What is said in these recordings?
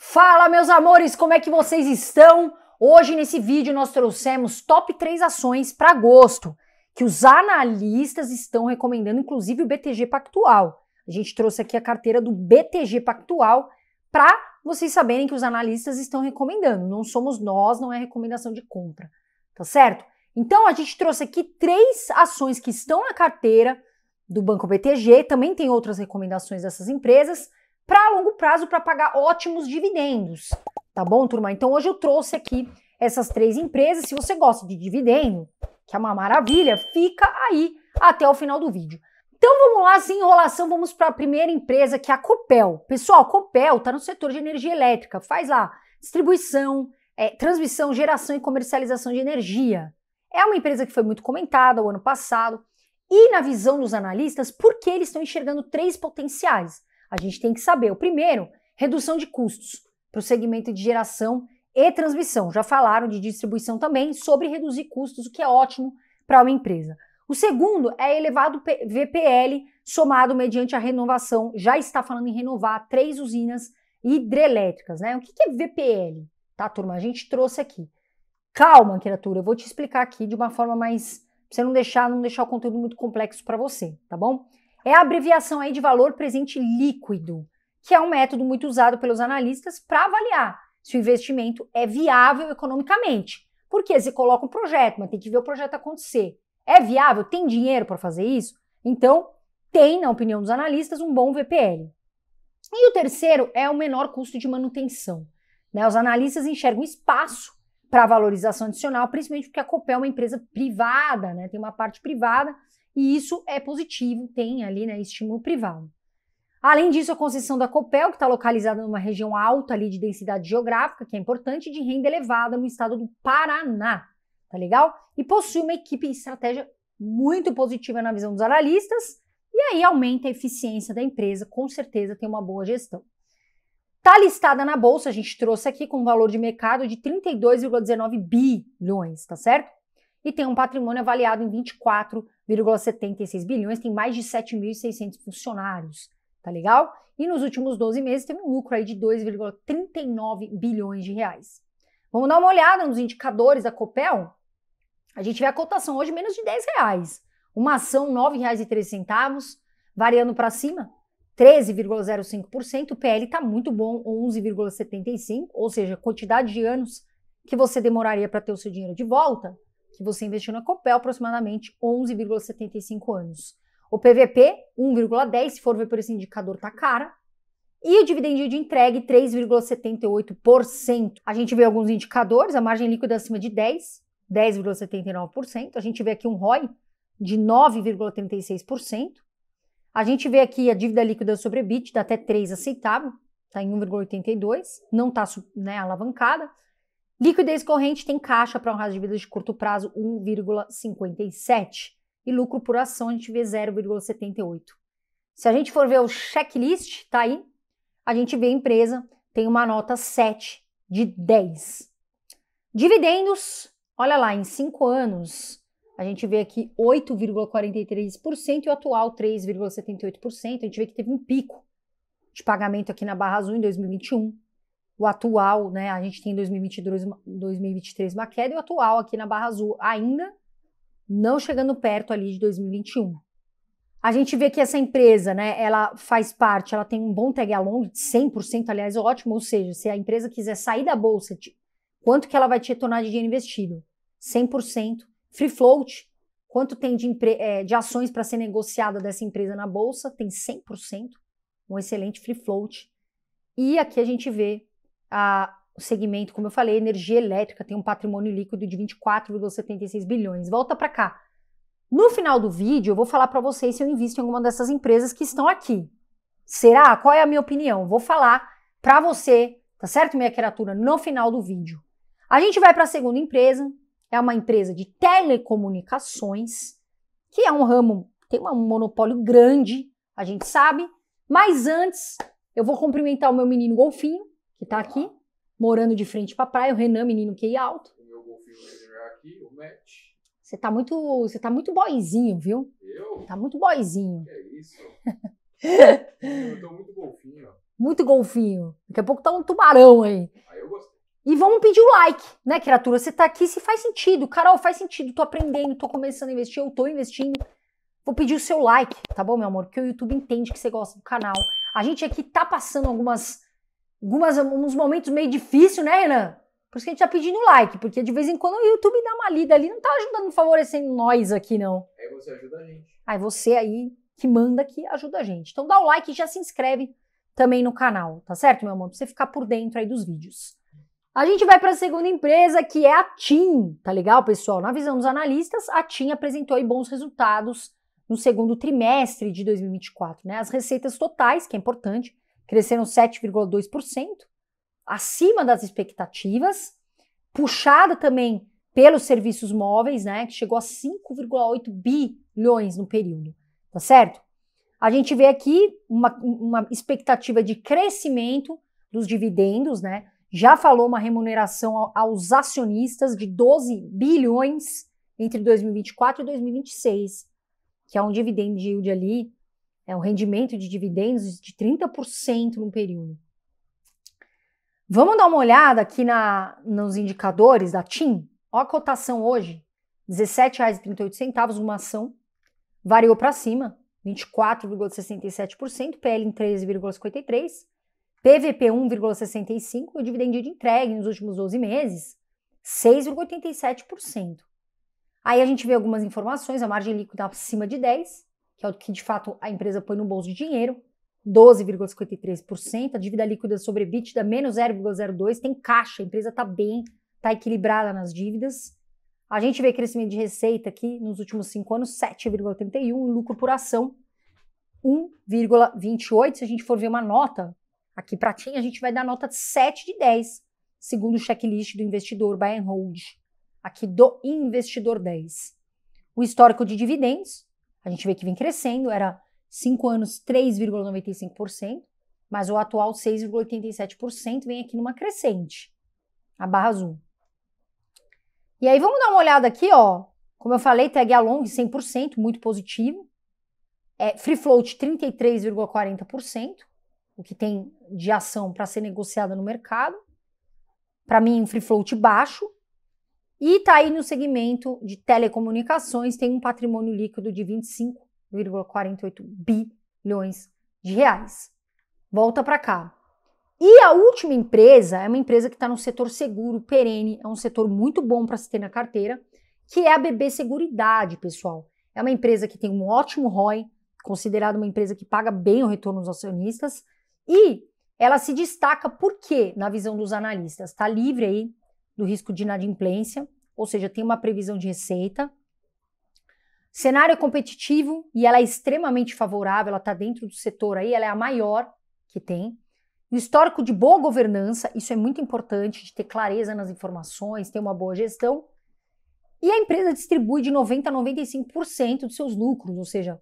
Fala, meus amores, como é que vocês estão? Hoje nesse vídeo nós trouxemos top 3 ações para agosto, que os analistas estão recomendando, inclusive o BTG Pactual. A gente trouxe aqui a carteira do BTG Pactual para vocês saberem que os analistas estão recomendando. Não somos nós, não é recomendação de compra, tá certo? Então a gente trouxe aqui três ações que estão na carteira do Banco BTG, também tem outras recomendações dessas empresas, para longo prazo para pagar ótimos dividendos. Tá bom, turma? Então hoje eu trouxe aqui essas três empresas. Se você gosta de dividendo, que é uma maravilha, fica aí até o final do vídeo. Então vamos lá, sem enrolação, vamos para a primeira empresa que é a Copel. Pessoal, Copel está no setor de energia elétrica, faz lá distribuição, é, transmissão, geração e comercialização de energia. É uma empresa que foi muito comentada o ano passado e na visão dos analistas, porque eles estão enxergando três potenciais. A gente tem que saber. O primeiro, redução de custos para o segmento de geração e transmissão. Já falaram de distribuição também, sobre reduzir custos, o que é ótimo para uma empresa. O segundo é elevado VPL somado mediante a renovação. Já está falando em renovar três usinas hidrelétricas, né? O que é VPL? Tá, turma? A gente trouxe aqui. Calma, criatura, eu vou te explicar aqui de uma forma mais. Pra você não deixar, não deixar o conteúdo muito complexo para você, tá bom? é a abreviação aí de valor presente líquido, que é um método muito usado pelos analistas para avaliar se o investimento é viável economicamente. Porque você coloca um projeto, mas tem que ver o projeto acontecer. É viável? Tem dinheiro para fazer isso? Então, tem, na opinião dos analistas, um bom VPL. E o terceiro é o menor custo de manutenção. Né? Os analistas enxergam espaço para valorização adicional, principalmente porque a Copel é uma empresa privada, né? tem uma parte privada, e isso é positivo, tem ali né, estímulo privado. Além disso, a concessão da Copel, que está localizada numa região alta ali de densidade geográfica, que é importante, de renda elevada no estado do Paraná, tá legal? E possui uma equipe e estratégia muito positiva na visão dos analistas, e aí aumenta a eficiência da empresa, com certeza tem uma boa gestão. Está listada na bolsa, a gente trouxe aqui com um valor de mercado de 32,19 bilhões, tá certo? e tem um patrimônio avaliado em 24,76 bilhões, tem mais de 7.600 funcionários, tá legal? E nos últimos 12 meses teve um lucro aí de 2,39 bilhões de reais. Vamos dar uma olhada nos indicadores da Copel? A gente vê a cotação hoje menos de 10 reais. Uma ação R$ 9,13, variando para cima, 13,05%. O PL está muito bom, 11,75%, ou seja, quantidade de anos que você demoraria para ter o seu dinheiro de volta que você investiu na Copel aproximadamente 11,75 anos. O PVP, 1,10, se for ver por esse indicador, tá cara. E o dividendo de entregue, 3,78%. A gente vê alguns indicadores, a margem líquida acima de 10, 10,79%. A gente vê aqui um ROI de 9,36%. A gente vê aqui a dívida líquida sobre EBITDA até 3 aceitável, está em 1,82, não está né, alavancada. Liquidez corrente tem caixa para um raso de vida de curto prazo 1,57 e lucro por ação a gente vê 0,78. Se a gente for ver o checklist, tá aí, a gente vê a empresa tem uma nota 7 de 10. Dividendos, olha lá, em 5 anos, a gente vê aqui 8,43% e o atual 3,78%. A gente vê que teve um pico de pagamento aqui na Barra Azul em 2021 o atual, né? A gente tem 2022, 2023 uma queda e o atual aqui na Barra Azul ainda não chegando perto ali de 2021. A gente vê que essa empresa, né, ela faz parte, ela tem um bom tag along de 100%, aliás, ótimo, ou seja, se a empresa quiser sair da bolsa, quanto que ela vai te retornar de dinheiro investido? 100%. Free float, quanto tem de, é, de ações para ser negociada dessa empresa na bolsa? Tem 100%, um excelente free float. E aqui a gente vê a, o segmento, como eu falei, energia elétrica tem um patrimônio líquido de 24,76 bilhões. Volta para cá. No final do vídeo, eu vou falar para vocês se eu invisto em alguma dessas empresas que estão aqui. Será? Qual é a minha opinião? Vou falar para você, tá certo, minha criatura, no final do vídeo. A gente vai para a segunda empresa, é uma empresa de telecomunicações, que é um ramo, tem um monopólio grande, a gente sabe. Mas antes, eu vou cumprimentar o meu menino golfinho, que tá aqui, morando de frente pra praia, o Renan, menino que QI alto. O meu golfinho aqui, o Matt. Você tá muito, você tá muito boizinho, viu? Eu? Tá muito boizinho. Que é isso? eu tô muito golfinho. Muito golfinho. Daqui a pouco tá um tubarão aí. Aí eu gostei. E vamos pedir o like, né, criatura? Você tá aqui se faz sentido. Carol, faz sentido. Tô aprendendo, tô começando a investir, eu tô investindo. Vou pedir o seu like, tá bom, meu amor? Porque o YouTube entende que você gosta do canal. A gente aqui tá passando algumas algumas, alguns momentos meio difícil, né, Renan? Por isso que a gente tá pedindo like, porque de vez em quando o YouTube dá uma lida ali, não tá ajudando, favorecendo nós aqui, não. Aí você ajuda a gente. Aí você aí que manda aqui ajuda a gente. Então dá o like e já se inscreve também no canal, tá certo, meu amor? Pra você ficar por dentro aí dos vídeos. A gente vai para a segunda empresa, que é a TIM, tá legal, pessoal? Na visão dos analistas, a TIM apresentou bons resultados no segundo trimestre de 2024, né? As receitas totais, que é importante, cresceram 7,2%, acima das expectativas, puxada também pelos serviços móveis, né, que chegou a 5,8 bilhões no período, tá certo? A gente vê aqui uma, uma expectativa de crescimento dos dividendos, né? Já falou uma remuneração aos acionistas de 12 bilhões entre 2024 e 2026, que é um dividend yield ali é, o rendimento de dividendos de 30% num período. Vamos dar uma olhada aqui na, nos indicadores da TIM? Olha a cotação hoje, R$ 17,38 uma ação, variou para cima, 24,67%, PL em 13,53%, PVP 1,65% e o dividendo de entregue nos últimos 12 meses, 6,87%. Aí a gente vê algumas informações, a margem líquida acima de 10%, que é o que de fato a empresa põe no bolso de dinheiro, 12,53%, a dívida líquida sobre EBITDA menos 0,02, tem caixa, a empresa está bem, está equilibrada nas dívidas. A gente vê crescimento de receita aqui nos últimos cinco anos, 7,31, lucro por ação, 1,28. Se a gente for ver uma nota aqui ti a gente vai dar nota 7 de 10, segundo o checklist do investidor buy and hold, aqui do investidor 10. O histórico de dividendos, a gente vê que vem crescendo, era 5 anos 3,95%, mas o atual 6,87% vem aqui numa crescente, a barra azul. E aí vamos dar uma olhada aqui, ó. Como eu falei, tag along 100%, muito positivo. É, free float 33,40%, o que tem de ação para ser negociada no mercado. Para mim, um free float baixo, e está aí no segmento de telecomunicações, tem um patrimônio líquido de 25,48 bilhões de reais. Volta para cá. E a última empresa é uma empresa que está no setor seguro, perene, é um setor muito bom para se ter na carteira, que é a BB Seguridade, pessoal. É uma empresa que tem um ótimo ROI, considerada uma empresa que paga bem o retorno aos acionistas, e ela se destaca porque, na visão dos analistas, está livre aí do risco de inadimplência, ou seja, tem uma previsão de receita. Cenário é competitivo e ela é extremamente favorável, ela está dentro do setor aí, ela é a maior que tem. O histórico de boa governança, isso é muito importante, de ter clareza nas informações, ter uma boa gestão. E a empresa distribui de 90% a 95% dos seus lucros, ou seja,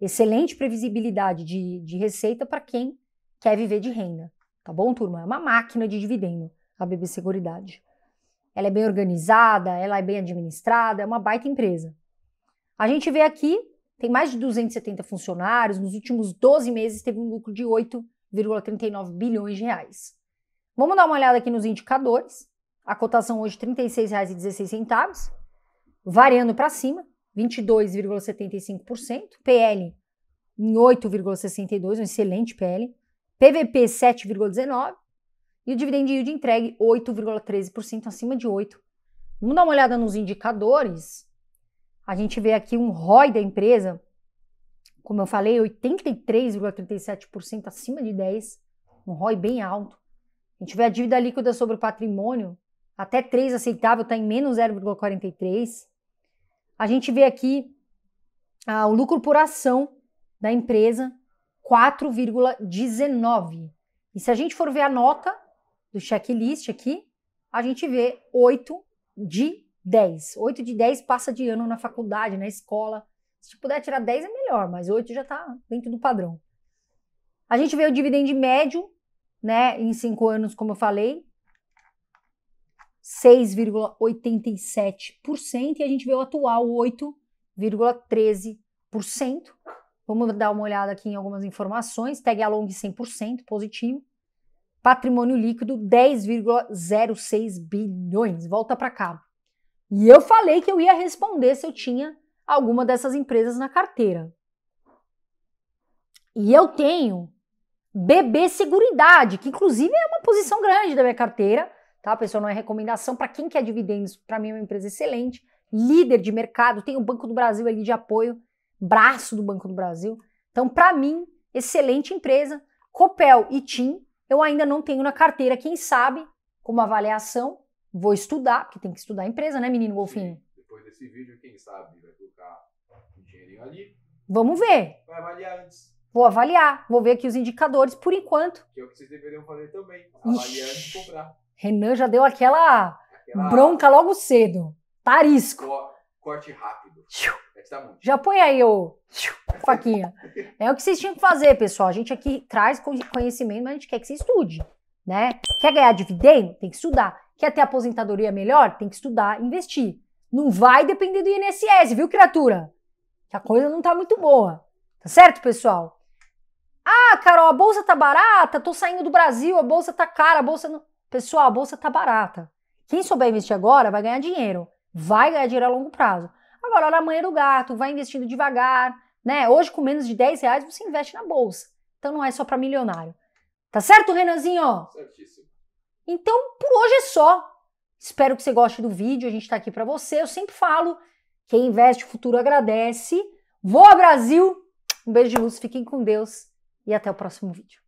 excelente previsibilidade de, de receita para quem quer viver de renda. Tá bom, turma? É uma máquina de dividendo a BB Seguridade ela é bem organizada, ela é bem administrada, é uma baita empresa. A gente vê aqui, tem mais de 270 funcionários, nos últimos 12 meses teve um lucro de 8,39 bilhões de reais. Vamos dar uma olhada aqui nos indicadores. A cotação hoje R$ 36,16, variando para cima, 22,75%, PL em 8,62, um excelente PL, PVP 7,19 e o dividend yield entregue 8,13%, acima de 8%. Vamos dar uma olhada nos indicadores. A gente vê aqui um ROI da empresa, como eu falei, 83,37% acima de 10%, um ROI bem alto. A gente vê a dívida líquida sobre o patrimônio, até 3 aceitável, está em menos 0,43. A gente vê aqui ah, o lucro por ação da empresa, 4,19. E se a gente for ver a nota, do checklist aqui, a gente vê 8 de 10. 8 de 10 passa de ano na faculdade, na escola. Se puder tirar 10 é melhor, mas 8 já está dentro do padrão. A gente vê o dividendo médio, né, em 5 anos, como eu falei, 6,87% e a gente vê o atual 8,13%. Vamos dar uma olhada aqui em algumas informações. Tag along 100% positivo patrimônio líquido 10,06 bilhões. Volta para cá. E eu falei que eu ia responder se eu tinha alguma dessas empresas na carteira. E eu tenho BB Seguridade, que inclusive é uma posição grande da minha carteira, tá? Pessoal, não é recomendação para quem quer dividendos, para mim é uma empresa excelente, líder de mercado, tem o Banco do Brasil ali de apoio, braço do Banco do Brasil. Então, para mim, excelente empresa. Copel e TIM eu ainda não tenho na carteira. Quem sabe, como avaliação, vou estudar, porque tem que estudar a empresa, né, menino golfinho? Depois desse vídeo, quem sabe vai colocar o dinheirinho ali. Vamos ver. Vai avaliar antes. Vou avaliar, vou ver aqui os indicadores por enquanto. Que é o que vocês deveriam fazer também, avaliar antes de comprar. Renan já deu aquela, aquela... bronca logo cedo. Tarisco. Corte rápido. Tchiu precisar muito. Já põe aí o faquinha. é o que vocês tinham que fazer, pessoal. A gente aqui traz conhecimento, mas a gente quer que você estude, né? Quer ganhar dividendo? Tem que estudar. Quer ter aposentadoria melhor? Tem que estudar, investir. Não vai depender do INSS, viu, criatura? Que a coisa não tá muito boa. Tá certo, pessoal? Ah, Carol, a bolsa tá barata, tô saindo do Brasil, a bolsa tá cara, a bolsa não... Pessoal, a bolsa tá barata. Quem souber investir agora vai ganhar dinheiro. Vai ganhar dinheiro a longo prazo valor amanhã do gato, vai investindo devagar, né? Hoje, com menos de 10 reais, você investe na bolsa. Então não é só para milionário. Tá certo, Renanzinho? Certíssimo. Então, por hoje é só. Espero que você goste do vídeo. A gente está aqui para você. Eu sempre falo: quem investe o futuro agradece. Voa Brasil! Um beijo de luz, fiquem com Deus e até o próximo vídeo.